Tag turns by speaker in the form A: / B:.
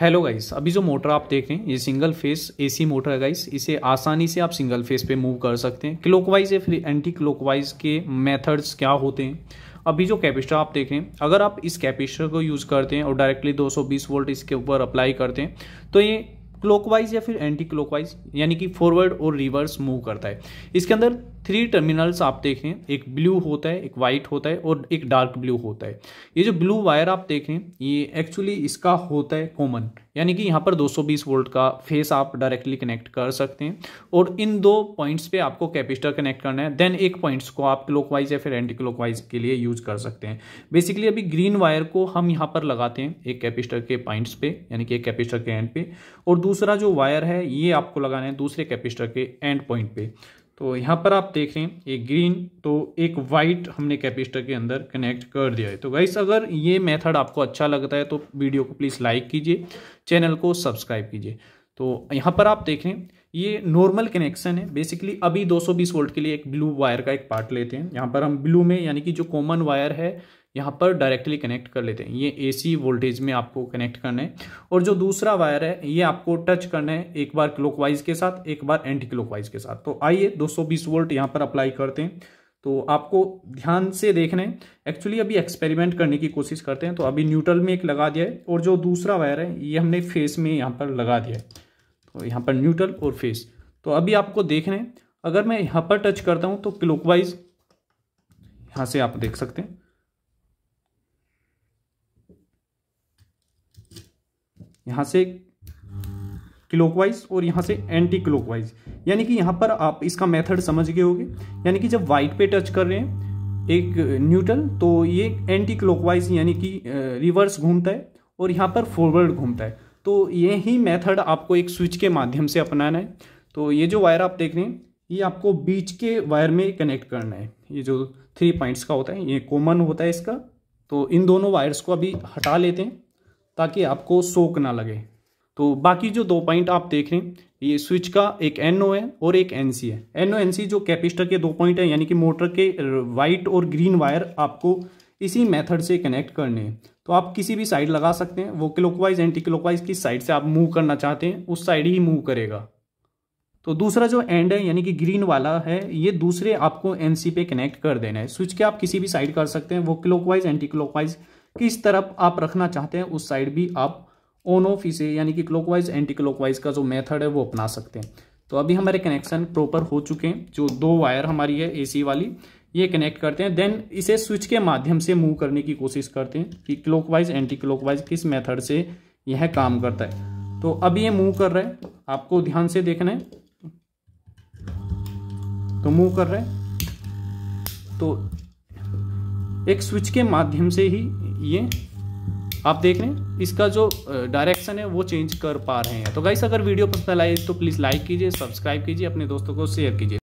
A: hello guys अभी जो motor आप देख रहे हैं ये सिंगल फेस एसी मोटर है गाइस इसे आसानी से आप सिंगल फेस पे मूव कर सकते हैं क्लॉकवाइज या फिर एंटी क्लॉकवाइज के मेथड्स क्या होते हैं अभी जो कैपेसिटर आप देख रहे हैं अगर आप इस कैपेसिटर को यूज़ करते हैं और डायरेक्टली 220 वोल्ट इसके ऊपर अप्लाई करते हैं तो ये क्लॉकवाइज या फिर एंटी क्लॉकवाइज यानी कि फॉरवर्ड और रिवर्स मूव करता है इसके अंदर थ्री टर्मिनल्स आप देखें एक ब्लू होता है एक वाइट होता है और एक डार्क ब्लू होता है ये जो ब्लू वायर आप देखें ये एक्चुअली इसका होता है कॉमन यानी कि यहाँ पर 220 वोल्ट का फेस आप डायरेक्टली कनेक्ट कर सकते हैं और इन दो पॉइंट्स पे आपको कैपेसिटर कनेक्ट करना है देन एक पॉइंट्स को आप क्लॉकवाइज या फिर एंटी क्लॉकवाइज के लिए यूज कर सकते हैं बेसिकली अभी ग्रीन वायर को हम यहाँ पर लगाते हैं एक कैपेसिटर के पॉइंट्स पे यानी कि एक कैपेसिटर के एंड पे और दूसरा जो वायर है ये आपको लगाना है दूसरे कैपेस्टर के एंड पॉइंट पे तो यहाँ पर आप देख रहे हैं एक ग्रीन तो एक वाइट हमने कैपेसिटर के अंदर कनेक्ट कर दिया है तो गाइस अगर ये मेथड आपको अच्छा लगता है तो वीडियो को प्लीज़ लाइक कीजिए चैनल को सब्सक्राइब कीजिए तो यहाँ पर आप देख रहे हैं ये नॉर्मल कनेक्शन है बेसिकली अभी 220 वोल्ट के लिए एक ब्लू वायर का एक पार्ट लेते हैं यहाँ पर हम ब्लू में यानी कि जो कॉमन वायर है यहाँ पर डायरेक्टली कनेक्ट कर लेते हैं ये एसी वोल्टेज में आपको कनेक्ट करना है और जो दूसरा वायर है ये आपको टच करना है एक बार क्लॉकवाइज के साथ एक बार एंटी क्लॉकवाइज के साथ तो आइए 220 वोल्ट यहाँ पर अप्लाई करते हैं तो आपको ध्यान से देखना है एक्चुअली अभी एक्सपेरिमेंट करने की कोशिश करते हैं तो अभी न्यूट्रल में एक लगा दिया है और जो दूसरा वायर है ये हमने फेस में यहाँ पर लगा दिया है तो यहाँ पर न्यूट्रल और फेस तो अभी आपको देख रहे हैं अगर मैं यहाँ पर टच करता हूँ तो क्लोकवाइज यहाँ से आप देख सकते हैं यहाँ से क्लोकवाइज और यहाँ से एंटी क्लोकवाइज यानी कि यहाँ पर आप इसका मेथड समझ गए होंगे यानी कि जब वाइट पे टच कर रहे हैं एक न्यूट्रल तो ये एंटी क्लोकवाइज यानी कि रिवर्स घूमता है और यहाँ पर फॉरवर्ड घूमता है तो ये ही मेथड आपको एक स्विच के माध्यम से अपनाना है तो ये जो वायर आप देख रहे हैं ये आपको बीच के वायर में कनेक्ट करना है ये जो थ्री पॉइंट्स का होता है ये कॉमन होता है इसका तो इन दोनों वायर्स को अभी हटा लेते हैं ताकि आपको सोक ना लगे तो बाकी जो दो पॉइंट आप देख रहे हैं ये स्विच का एक एन ओ है और एक एन सी है एन ओ एन सी जो कैपिस्टर के दो पॉइंट है यानी कि मोटर के वाइट और ग्रीन वायर आपको इसी मेथड से कनेक्ट करने हैं तो आप किसी भी साइड लगा सकते हैं वो क्लोकवाइज एंटी क्लोकवाइज किस साइड से आप मूव करना चाहते हैं उस साइड ही मूव करेगा तो दूसरा जो एंड है यानी कि ग्रीन वाला है ये दूसरे आपको एन पे कनेक्ट कर देना है स्विच के आप किसी भी साइड कर सकते हैं वो क्लोकवाइज एंटी क्लोकवाइज किस तरफ आप रखना चाहते हैं उस साइड भी आप ऑन ऑफ इसे यानी कि क्लोकवाइज एंटी क्लोकवाइज का जो मेथड है वो अपना सकते हैं तो अभी हमारे कनेक्शन प्रॉपर हो चुके हैं जो दो वायर हमारी है एसी वाली ये कनेक्ट करते हैं देन इसे स्विच के माध्यम से मूव करने की कोशिश करते हैं कि क्लॉकवाइज एंटी क्लॉकवाइज किस मेथड से यह काम करता है तो अब ये मूव कर रहा है आपको ध्यान से देखना है तो मूव कर रहा है तो एक स्विच के माध्यम से ही ये आप देख रहे हैं इसका जो डायरेक्शन है वो चेंज कर पा रहे हैं तो गाइस अगर वीडियो पसंद आए तो प्लीज़ लाइक कीजिए सब्सक्राइब कीजिए अपने दोस्तों को शेयर कीजिए